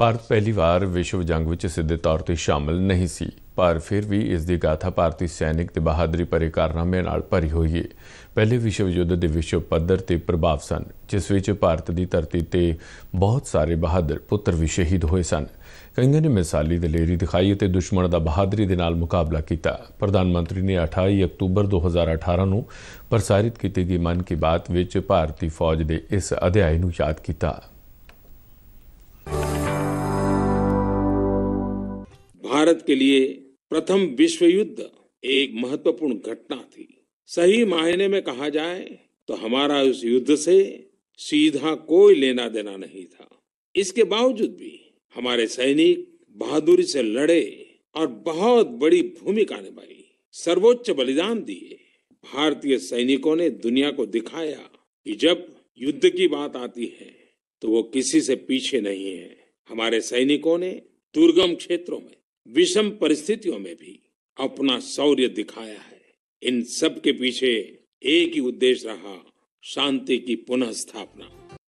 ਭਾਰਤ ਪਹਿਲੀ ਵਾਰ ਵਿਸ਼ਵ ਜੰਗ ਵਿੱਚ ਸਿੱਧੇ ਤੌਰ ਤੇ ਸ਼ਾਮਲ ਨਹੀਂ ਸੀ ਪਰ ਫਿਰ ਵੀ ਇਸ ਦੀ ਗਾਥਾ ਭਾਰਤੀ ਸੈਨਿਕ ਤੇ ਬਹਾਦਰੀ ਭਰੇ ਕਾਰਨਾਮੇ ਨਾਲ ਭਰੀ ਹੋਈ ਹੈ ਪਹਿਲੇ ਵਿਸ਼ਵ ਯੁੱਧ ਦੇ ਵਿਸ਼ਵ ਪੱਧਰ ਤੇ ਪ੍ਰਭਾਵ ਸਨ ਜਿਸ ਵਿੱਚ ਭਾਰਤ ਦੀ ਧਰਤੀ ਤੇ ਬਹੁਤ ਸਾਰੇ ਬਹਾਦਰ ਪੁੱਤਰ ਵੀ ਸ਼ਹੀਦ ਹੋਏ ਸਨ ਕਈਆਂ ਨੇ ਮਿਸਾਲੀ ਦਲੇਰੀ ਦਿਖਾਈ ਤੇ ਦੁਸ਼ਮਣ ਦਾ ਬਹਾਦਰੀ ਦੇ ਨਾਲ ਮੁਕਾਬਲਾ ਕੀਤਾ ਪ੍ਰਧਾਨ ਮੰਤਰੀ ਨੇ 28 ਅਕਤੂਬਰ 2018 ਨੂੰ ਪ੍ਰਸਾਰਿਤ ਕੀਤੀ ਗਈ ਮਨ ਕੀ ਬਾਤ ਵਿੱਚ ਭਾਰਤੀ ਫੌਜ ਦੇ ਇਸ ਅਧਿਆਇ ਨੂੰ ਯਾਦ ਕੀਤਾ भारत के लिए प्रथम विश्व युद्ध एक महत्वपूर्ण घटना थी सही मायने में कहा जाए तो हमारा उस युद्ध से सीधा कोई लेना देना नहीं था इसके बावजूद भी हमारे सैनिक बहादुरी से लड़े और बहुत बड़ी भूमिका निभाई सर्वोच्च बलिदान दिए भारतीय सैनिकों ने दुनिया को दिखाया कि जब युद्ध की बात आती है तो वो किसी से पीछे नहीं है हमारे सैनिकों ने दुर्गम क्षेत्रों में विषम परिस्थितियों में भी अपना शौर्य दिखाया है इन सब के पीछे एक ही उद्देश्य रहा शांति की पुनः स्थापना